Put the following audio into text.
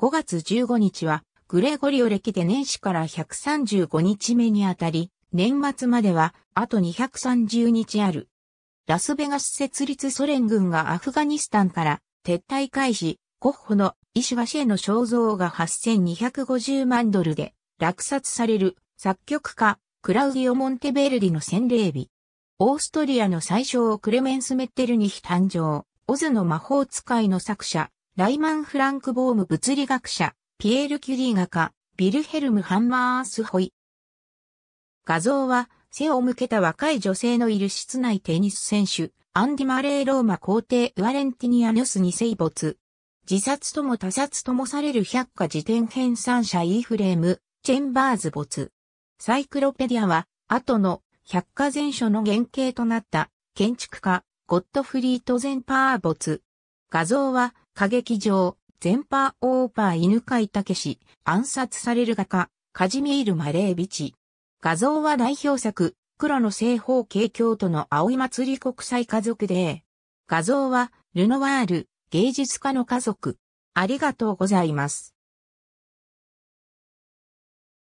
5月15日は、グレゴリオ歴で年始から135日目にあたり、年末までは、あと230日ある。ラスベガス設立ソ連軍がアフガニスタンから撤退開始、ゴッホのイシュワシェの肖像が8250万ドルで落札される作曲家クラウディオ・モンテベルディの洗礼日。オーストリアの最小クレメンス・メッテルニヒ誕生、オズの魔法使いの作者ライマン・フランク・ボーム物理学者、ピエール・キュリー画家、ビルヘルム・ハンマースホイ。画像は、背を向けた若い女性のいる室内テニス選手、アンディ・マレー・ローマ皇帝ウレンティニアニョスに生没。自殺とも他殺ともされる百科辞典編纂者イーフレーム、チェンバーズ没。サイクロペディアは、後の百科全書の原型となった建築家、ゴットフリート・ゼンパー没。画像は、歌劇場、全パーオーパー犬飼たけし、暗殺される画家、カジミール・マレービチ。画像は代表作、黒の正方形京都の青い祭り国際家族で、画像は、ルノワール、芸術家の家族。ありがとうございます。